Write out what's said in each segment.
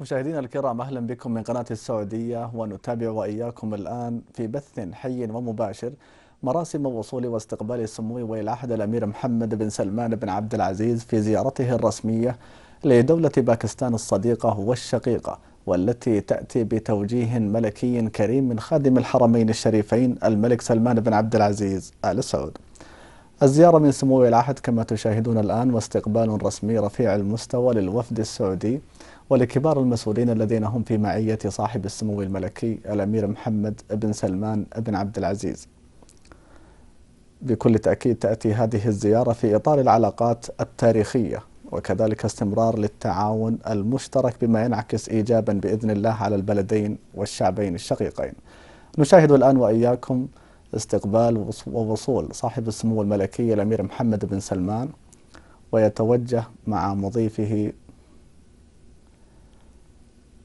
مشاهدينا الكرام اهلا بكم من قناه السعوديه ونتابع واياكم الان في بث حي ومباشر مراسم وصول واستقبال سمو ولي العهد الامير محمد بن سلمان بن عبد العزيز في زيارته الرسميه لدوله باكستان الصديقه والشقيقه والتي تاتي بتوجيه ملكي كريم من خادم الحرمين الشريفين الملك سلمان بن عبد العزيز ال سعود. الزيارة من سمو العهد كما تشاهدون الآن واستقبال رسمي رفيع المستوى للوفد السعودي ولكبار المسؤولين الذين هم في معية صاحب السمو الملكي الأمير محمد بن سلمان بن عبد العزيز بكل تأكيد تأتي هذه الزيارة في إطار العلاقات التاريخية وكذلك استمرار للتعاون المشترك بما ينعكس إيجابا بإذن الله على البلدين والشعبين الشقيقين نشاهد الآن وإياكم استقبال ووصول صاحب السمو الملكي الأمير محمد بن سلمان ويتوجه مع مضيفه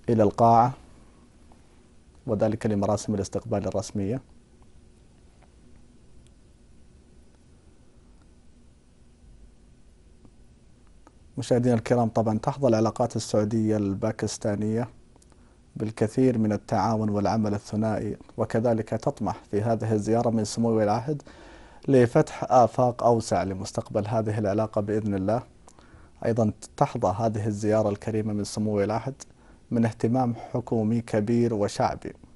إلى القاعة وذلك لمراسم الاستقبال الرسمية مشاهدينا الكرام طبعا تحظى العلاقات السعودية الباكستانية بالكثير من التعاون والعمل الثنائي وكذلك تطمح في هذه الزيارة من سمو ولي العهد لفتح آفاق أوسع لمستقبل هذه العلاقة بإذن الله أيضا تحظى هذه الزيارة الكريمة من سمو ولي العهد من اهتمام حكومي كبير وشعبي